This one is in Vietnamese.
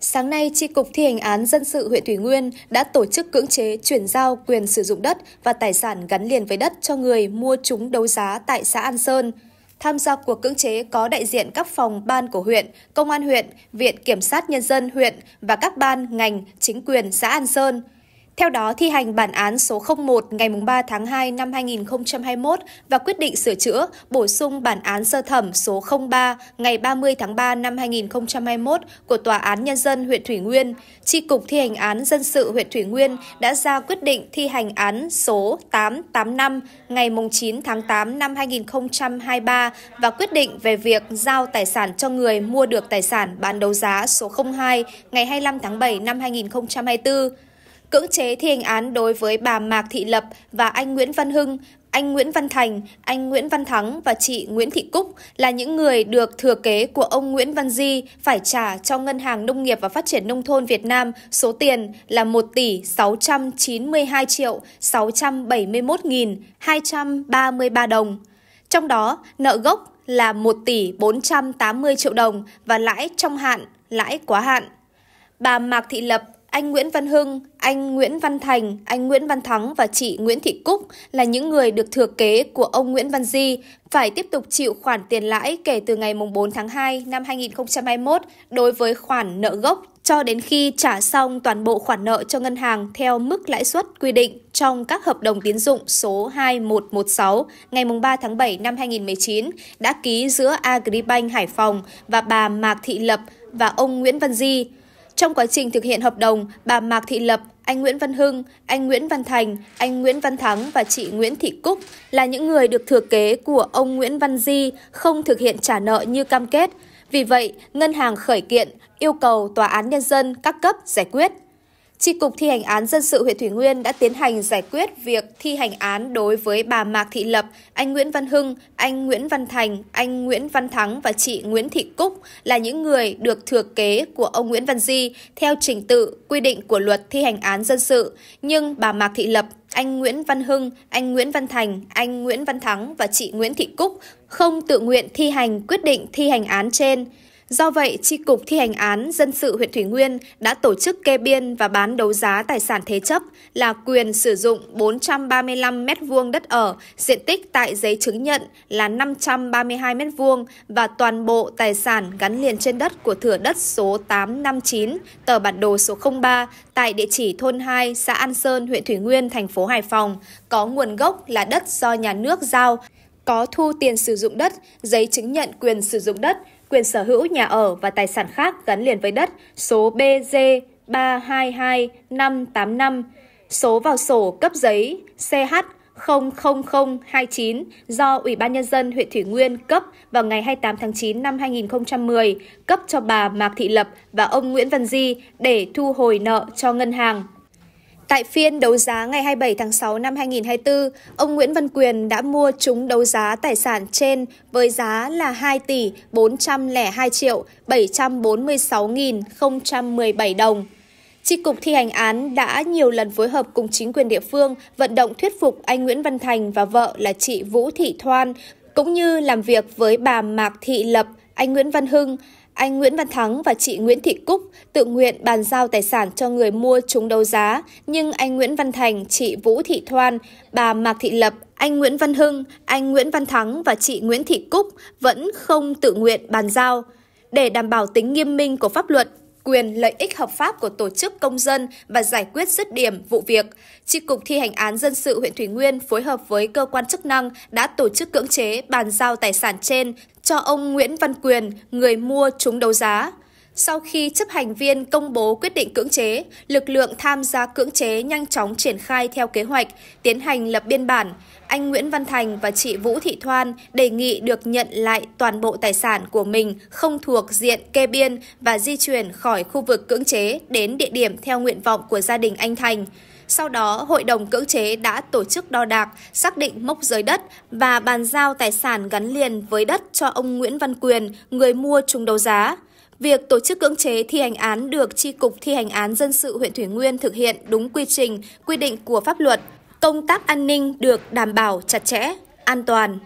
Sáng nay, Tri Cục Thi hành án Dân sự huyện Thủy Nguyên đã tổ chức cưỡng chế chuyển giao quyền sử dụng đất và tài sản gắn liền với đất cho người mua chúng đấu giá tại xã An Sơn. Tham gia cuộc cưỡng chế có đại diện các phòng ban của huyện, công an huyện, viện kiểm sát nhân dân huyện và các ban, ngành, chính quyền xã An Sơn – theo đó, thi hành bản án số 01 ngày 3 tháng 2 năm 2021 và quyết định sửa chữa, bổ sung bản án sơ thẩm số 03 ngày 30 tháng 3 năm 2021 của Tòa án Nhân dân huyện Thủy Nguyên, Tri Cục Thi hành án Dân sự huyện Thủy Nguyên đã ra quyết định thi hành án số 885 ngày 9 tháng 8 năm 2023 và quyết định về việc giao tài sản cho người mua được tài sản bán đấu giá số 02 ngày 25 tháng 7 năm 2024 cưỡng chế thi hành án đối với bà Mạc Thị Lập và anh Nguyễn Văn Hưng, anh Nguyễn Văn Thành, anh Nguyễn Văn Thắng và chị Nguyễn Thị Cúc là những người được thừa kế của ông Nguyễn Văn Di phải trả cho Ngân hàng Nông nghiệp và Phát triển Nông thôn Việt Nam số tiền là 1 tỷ 692 triệu 671 nghìn 233 đồng. Trong đó, nợ gốc là 1 tỷ 480 triệu đồng và lãi trong hạn, lãi quá hạn. Bà Mạc Thị Lập anh Nguyễn Văn Hưng, anh Nguyễn Văn Thành, anh Nguyễn Văn Thắng và chị Nguyễn Thị Cúc là những người được thừa kế của ông Nguyễn Văn Di phải tiếp tục chịu khoản tiền lãi kể từ ngày 4 tháng 2 năm 2021 đối với khoản nợ gốc cho đến khi trả xong toàn bộ khoản nợ cho ngân hàng theo mức lãi suất quy định trong các hợp đồng tiến dụng số 2116 ngày 3 tháng 7 năm 2019 đã ký giữa Agribank Hải Phòng và bà Mạc Thị Lập và ông Nguyễn Văn Di trong quá trình thực hiện hợp đồng, bà Mạc Thị Lập, anh Nguyễn Văn Hưng, anh Nguyễn Văn Thành, anh Nguyễn Văn Thắng và chị Nguyễn Thị Cúc là những người được thừa kế của ông Nguyễn Văn Di không thực hiện trả nợ như cam kết. Vì vậy, ngân hàng khởi kiện, yêu cầu tòa án nhân dân các cấp giải quyết. Tri Cục Thi hành án dân sự huyện Thủy Nguyên đã tiến hành giải quyết việc thi hành án đối với bà Mạc Thị Lập, anh Nguyễn Văn Hưng, anh Nguyễn Văn Thành, anh Nguyễn Văn Thắng và chị Nguyễn Thị Cúc là những người được thừa kế của ông Nguyễn Văn Di theo trình tự quy định của luật thi hành án dân sự, nhưng bà Mạc Thị Lập anh Nguyễn Văn Hưng, anh Nguyễn Văn Thành, anh Nguyễn Văn Thắng và chị Nguyễn Thị Cúc không tự nguyện thi hành quyết định thi hành án trên. Do vậy, Tri Cục Thi hành án Dân sự huyện Thủy Nguyên đã tổ chức kê biên và bán đấu giá tài sản thế chấp là quyền sử dụng 435 m2 đất ở, diện tích tại giấy chứng nhận là 532 m2 và toàn bộ tài sản gắn liền trên đất của thửa đất số 859, tờ bản đồ số 03 tại địa chỉ thôn 2, xã An Sơn, huyện Thủy Nguyên, thành phố Hải Phòng, có nguồn gốc là đất do nhà nước giao, có thu tiền sử dụng đất, giấy chứng nhận quyền sử dụng đất quyền sở hữu nhà ở và tài sản khác gắn liền với đất số BG 322585, số vào sổ cấp giấy CH 00029 do Ủy ban Nhân dân huyện Thủy Nguyên cấp vào ngày 28 tháng 9 năm 2010 cấp cho bà Mạc Thị Lập và ông Nguyễn Văn Di để thu hồi nợ cho ngân hàng Tại phiên đấu giá ngày 27 tháng 6 năm 2024, ông Nguyễn Văn Quyền đã mua trúng đấu giá tài sản trên với giá là 2 tỷ 402 triệu 746.017 đồng. Tri Cục Thi hành án đã nhiều lần phối hợp cùng chính quyền địa phương vận động thuyết phục anh Nguyễn Văn Thành và vợ là chị Vũ Thị Thoan, cũng như làm việc với bà Mạc Thị Lập, anh Nguyễn Văn Hưng, anh Nguyễn Văn Thắng và chị Nguyễn Thị Cúc tự nguyện bàn giao tài sản cho người mua chúng đấu giá, nhưng anh Nguyễn Văn Thành, chị Vũ Thị Thoan, bà Mạc Thị Lập, anh Nguyễn Văn Hưng, anh Nguyễn Văn Thắng và chị Nguyễn Thị Cúc vẫn không tự nguyện bàn giao. Để đảm bảo tính nghiêm minh của pháp luật, quyền lợi ích hợp pháp của tổ chức công dân và giải quyết dứt điểm vụ việc. Tri Cục Thi hành án dân sự huyện Thủy Nguyên phối hợp với cơ quan chức năng đã tổ chức cưỡng chế bàn giao tài sản trên cho ông Nguyễn Văn Quyền, người mua chúng đấu giá. Sau khi chấp hành viên công bố quyết định cưỡng chế, lực lượng tham gia cưỡng chế nhanh chóng triển khai theo kế hoạch, tiến hành lập biên bản. Anh Nguyễn Văn Thành và chị Vũ Thị Thoan đề nghị được nhận lại toàn bộ tài sản của mình không thuộc diện kê biên và di chuyển khỏi khu vực cưỡng chế đến địa điểm theo nguyện vọng của gia đình anh Thành. Sau đó, hội đồng cưỡng chế đã tổ chức đo đạc, xác định mốc giới đất và bàn giao tài sản gắn liền với đất cho ông Nguyễn Văn Quyền, người mua trúng đấu giá. Việc tổ chức cưỡng chế thi hành án được Tri Cục Thi hành án Dân sự huyện Thủy Nguyên thực hiện đúng quy trình, quy định của pháp luật. Công tác an ninh được đảm bảo chặt chẽ, an toàn.